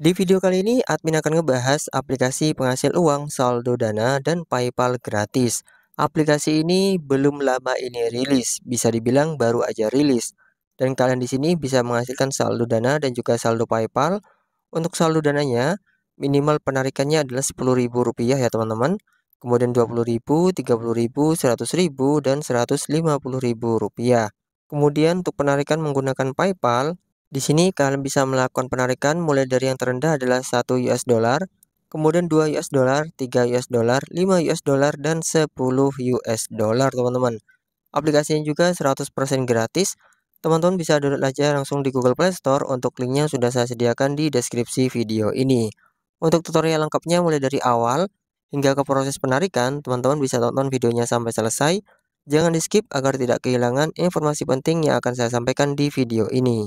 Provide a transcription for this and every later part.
Di video kali ini, admin akan ngebahas aplikasi penghasil uang saldo dana dan PayPal gratis. Aplikasi ini belum lama ini rilis, bisa dibilang baru aja rilis. Dan kalian di sini bisa menghasilkan saldo dana dan juga saldo PayPal. Untuk saldo dananya, minimal penarikannya adalah rp rupiah ya teman-teman. Kemudian Rp20.000, Rp30.000, Rp100.000, dan Rp150.000. Kemudian untuk penarikan menggunakan PayPal, di sini kalian bisa melakukan penarikan mulai dari yang terendah adalah 1 US dollar, kemudian 2 US dollar, 3 US dollar, 5 US dollar dan 10 US dollar, teman-teman. Aplikasinya juga 100% gratis. Teman-teman bisa download aja langsung di Google Play Store untuk linknya sudah saya sediakan di deskripsi video ini. Untuk tutorial lengkapnya mulai dari awal hingga ke proses penarikan, teman-teman bisa tonton videonya sampai selesai. Jangan di skip agar tidak kehilangan informasi penting yang akan saya sampaikan di video ini.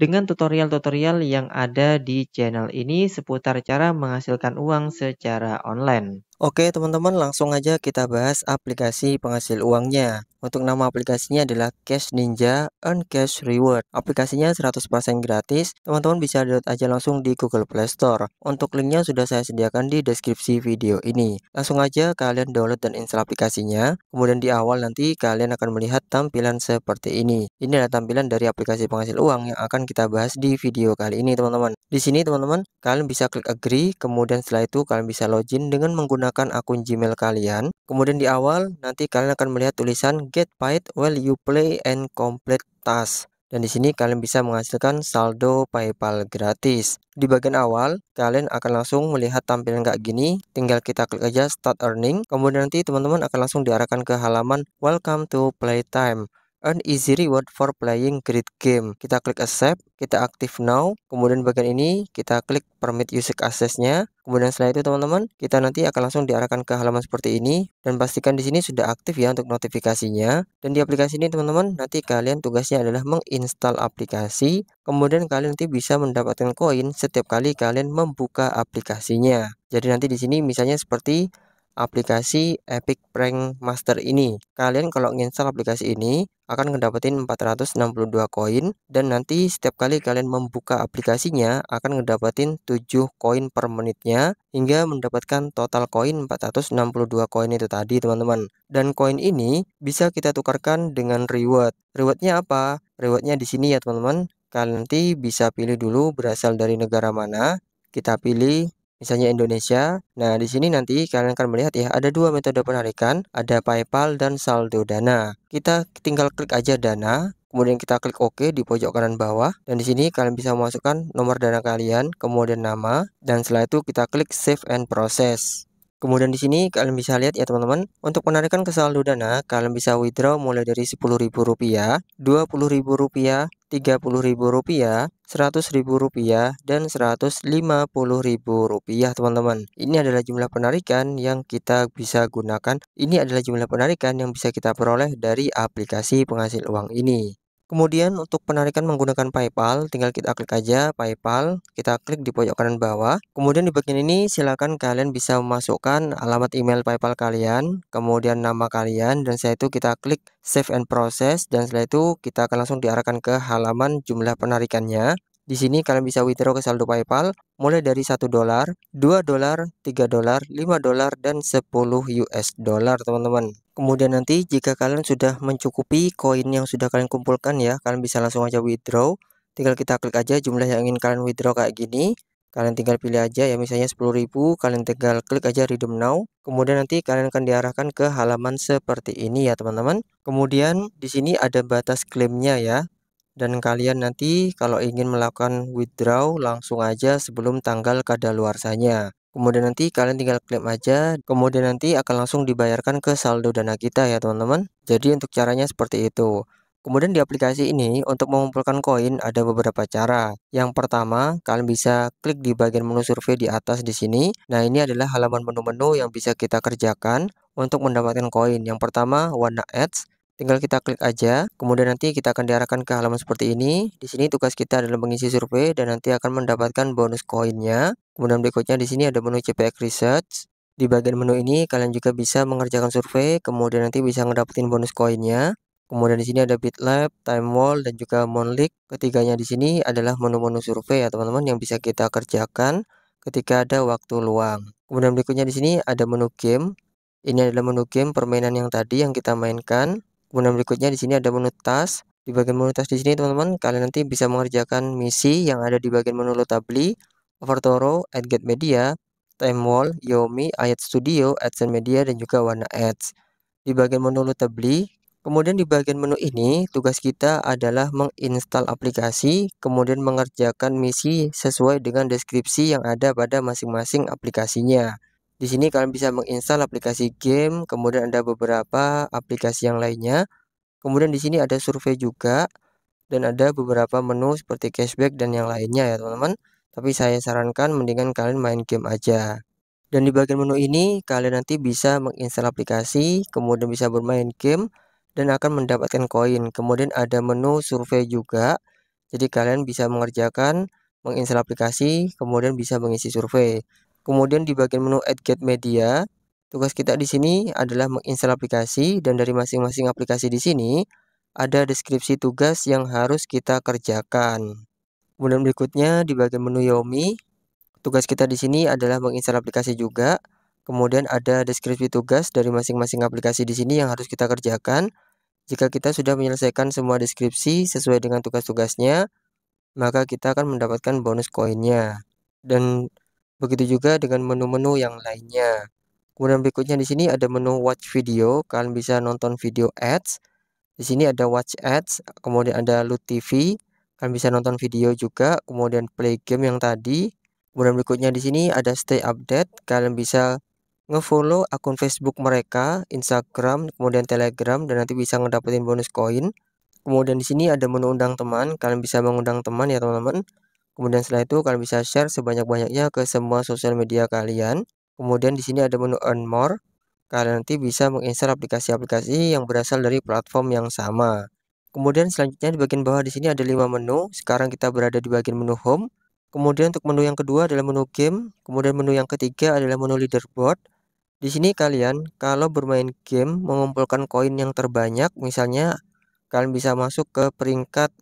dengan tutorial-tutorial yang ada di channel ini seputar cara menghasilkan uang secara online. Oke teman-teman langsung aja kita bahas aplikasi penghasil uangnya Untuk nama aplikasinya adalah Cash Ninja Earn Cash Reward Aplikasinya 100% gratis Teman-teman bisa download aja langsung di Google Play Store Untuk linknya sudah saya sediakan di deskripsi video ini Langsung aja kalian download dan install aplikasinya Kemudian di awal nanti kalian akan melihat tampilan seperti ini Ini adalah tampilan dari aplikasi penghasil uang yang akan kita bahas di video kali ini teman-teman Di sini teman-teman kalian bisa klik agree Kemudian setelah itu kalian bisa login dengan menggunakan menggunakan akun Gmail kalian. Kemudian di awal, nanti kalian akan melihat tulisan Get Paid While You Play and Complete Task. Dan di sini kalian bisa menghasilkan saldo PayPal gratis. Di bagian awal, kalian akan langsung melihat tampilan kayak gini. Tinggal kita klik aja Start Earning. Kemudian nanti teman-teman akan langsung diarahkan ke halaman Welcome to Playtime. An easy reward for playing great game. Kita klik accept, kita aktif now. Kemudian bagian ini kita klik permit user accessnya. Kemudian setelah itu teman-teman, kita nanti akan langsung diarahkan ke halaman seperti ini dan pastikan di sini sudah aktif ya untuk notifikasinya. Dan di aplikasi ini teman-teman, nanti kalian tugasnya adalah menginstal aplikasi. Kemudian kalian nanti bisa mendapatkan koin setiap kali kalian membuka aplikasinya. Jadi nanti di sini misalnya seperti aplikasi Epic Prank Master ini. Kalian kalau nginstal aplikasi ini akan ngedapetin 462 koin dan nanti setiap kali kalian membuka aplikasinya akan ngedapetin 7 koin per menitnya hingga mendapatkan total koin 462 koin itu tadi teman-teman. Dan koin ini bisa kita tukarkan dengan reward. Rewardnya apa? Rewardnya di sini ya teman-teman. Kalian nanti bisa pilih dulu berasal dari negara mana. Kita pilih misalnya Indonesia. Nah, di sini nanti kalian akan melihat ya, ada dua metode penarikan, ada PayPal dan saldo dana. Kita tinggal klik aja dana, kemudian kita klik OK di pojok kanan bawah dan di sini kalian bisa memasukkan nomor dana kalian kemudian nama dan setelah itu kita klik save and process kemudian di sini kalian bisa lihat ya teman-teman untuk penarikan ke saldo dana kalian bisa withdraw mulai dari Rp10.000 Rp20.000 Rp30.000 Rp100.000 dan Rp150.000 teman-teman. Ini adalah jumlah penarikan yang kita bisa gunakan. Ini adalah jumlah penarikan yang bisa kita peroleh dari aplikasi penghasil uang ini. Kemudian untuk penarikan menggunakan PayPal, tinggal kita klik aja PayPal, kita klik di pojok kanan bawah. Kemudian di bagian ini silakan kalian bisa memasukkan alamat email PayPal kalian, kemudian nama kalian dan setelah itu kita klik save and process dan setelah itu kita akan langsung diarahkan ke halaman jumlah penarikannya. Di sini kalian bisa withdraw ke saldo PayPal mulai dari 1 dolar, 2 dolar, 3 dolar, 5 dolar dan 10 US dollar, teman-teman. Kemudian nanti jika kalian sudah mencukupi koin yang sudah kalian kumpulkan ya, kalian bisa langsung aja withdraw. Tinggal kita klik aja jumlah yang ingin kalian withdraw kayak gini. Kalian tinggal pilih aja ya misalnya 10.000, kalian tinggal klik aja redeem now. Kemudian nanti kalian akan diarahkan ke halaman seperti ini ya, teman-teman. Kemudian di sini ada batas klaimnya ya dan kalian nanti kalau ingin melakukan withdraw langsung aja sebelum tanggal kadaluarsanya. Kemudian nanti kalian tinggal klik aja, kemudian nanti akan langsung dibayarkan ke saldo dana kita ya teman-teman. Jadi untuk caranya seperti itu. Kemudian di aplikasi ini untuk mengumpulkan koin ada beberapa cara. Yang pertama, kalian bisa klik di bagian menu survei di atas di sini. Nah, ini adalah halaman menu-menu yang bisa kita kerjakan untuk mendapatkan koin. Yang pertama, Warna Ads tinggal kita klik aja. Kemudian nanti kita akan diarahkan ke halaman seperti ini. Di sini tugas kita adalah mengisi survei dan nanti akan mendapatkan bonus koinnya. Kemudian berikutnya di sini ada menu CPX Research. Di bagian menu ini kalian juga bisa mengerjakan survei, kemudian nanti bisa ngedapetin bonus koinnya. Kemudian di sini ada BitLab, time Wall dan juga Monlik. Ketiganya di sini adalah menu-menu survei ya teman-teman yang bisa kita kerjakan ketika ada waktu luang. Kemudian berikutnya di sini ada menu game. Ini adalah menu game permainan yang tadi yang kita mainkan. Kemudian berikutnya di sini ada menu tas. Di bagian menu tas di sini teman-teman, kalian nanti bisa mengerjakan misi yang ada di bagian menu Lotabli, Overtoro, AdGet Media, Time Wall, Yomi, Ayat Studio, AdSense Media, dan juga Warna Ads. Di bagian menu Lotabli, Kemudian di bagian menu ini, tugas kita adalah menginstal aplikasi, kemudian mengerjakan misi sesuai dengan deskripsi yang ada pada masing-masing aplikasinya. Di sini kalian bisa menginstal aplikasi game, kemudian ada beberapa aplikasi yang lainnya. Kemudian di sini ada survei juga dan ada beberapa menu seperti cashback dan yang lainnya ya teman-teman. Tapi saya sarankan mendingan kalian main game aja. Dan di bagian menu ini kalian nanti bisa menginstal aplikasi, kemudian bisa bermain game dan akan mendapatkan koin. Kemudian ada menu survei juga. Jadi kalian bisa mengerjakan menginstal aplikasi, kemudian bisa mengisi survei. Kemudian di bagian menu Add Get Media, tugas kita di sini adalah menginstal aplikasi dan dari masing-masing aplikasi di sini ada deskripsi tugas yang harus kita kerjakan. Kemudian berikutnya di bagian menu Yomi, tugas kita di sini adalah menginstal aplikasi juga. Kemudian ada deskripsi tugas dari masing-masing aplikasi di sini yang harus kita kerjakan. Jika kita sudah menyelesaikan semua deskripsi sesuai dengan tugas-tugasnya, maka kita akan mendapatkan bonus koinnya. Dan Begitu juga dengan menu-menu yang lainnya. Kemudian berikutnya di sini ada menu watch video, kalian bisa nonton video ads. Di sini ada watch ads, kemudian ada loot TV, kalian bisa nonton video juga, kemudian play game yang tadi. Kemudian berikutnya di sini ada stay update, kalian bisa ngefollow akun Facebook mereka, Instagram, kemudian Telegram dan nanti bisa ngedapetin bonus koin. Kemudian di sini ada menu undang teman, kalian bisa mengundang teman ya teman-teman. Kemudian setelah itu kalian bisa share sebanyak-banyaknya ke semua sosial media kalian. Kemudian di sini ada menu earn more. Kalian nanti bisa menginstal aplikasi-aplikasi yang berasal dari platform yang sama. Kemudian selanjutnya di bagian bawah di sini ada 5 menu. Sekarang kita berada di bagian menu home. Kemudian untuk menu yang kedua adalah menu game. Kemudian menu yang ketiga adalah menu leaderboard. Di sini kalian kalau bermain game mengumpulkan koin yang terbanyak misalnya kalian bisa masuk ke peringkat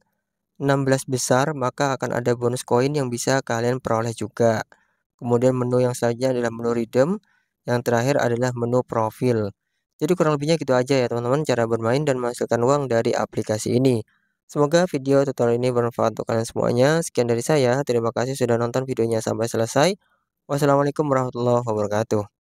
16 besar, maka akan ada bonus koin yang bisa kalian peroleh juga. Kemudian menu yang selanjutnya adalah menu redeem, yang terakhir adalah menu profil. Jadi kurang lebihnya gitu aja ya teman-teman cara bermain dan menghasilkan uang dari aplikasi ini. Semoga video tutorial ini bermanfaat untuk kalian semuanya. Sekian dari saya, terima kasih sudah nonton videonya sampai selesai. Wassalamualaikum warahmatullahi wabarakatuh.